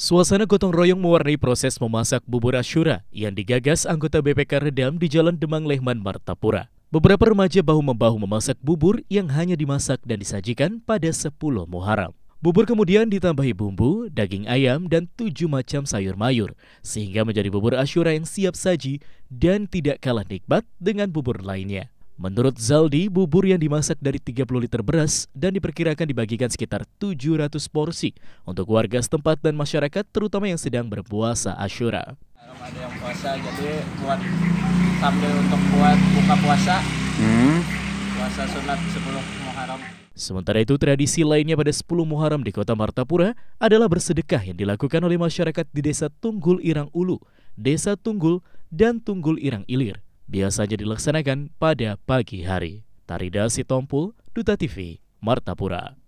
Suasana gotong royong mewarnai proses memasak bubur Asyura yang digagas anggota BPK Redam di Jalan Demang Lehman Martapura. Beberapa remaja bahu-membahu memasak bubur yang hanya dimasak dan disajikan pada 10 Muharram. Bubur kemudian ditambahi bumbu, daging ayam, dan tujuh macam sayur mayur, sehingga menjadi bubur Asyura yang siap saji dan tidak kalah nikmat dengan bubur lainnya. Menurut Zaldi, bubur yang dimasak dari 30 liter beras dan diperkirakan dibagikan sekitar 700 porsi untuk warga setempat dan masyarakat terutama yang sedang berpuasa Ashura. yang puasa jadi buat sambil untuk buat buka puasa, hmm. puasa sunat sebelum Muharram. Sementara itu tradisi lainnya pada 10 Muharram di kota Martapura adalah bersedekah yang dilakukan oleh masyarakat di desa Tunggul Irang Ulu, desa Tunggul, dan Tunggul Irang Ilir biasanya dilaksanakan pada pagi hari. Tarida Sitompul, Duta TV, Martapura.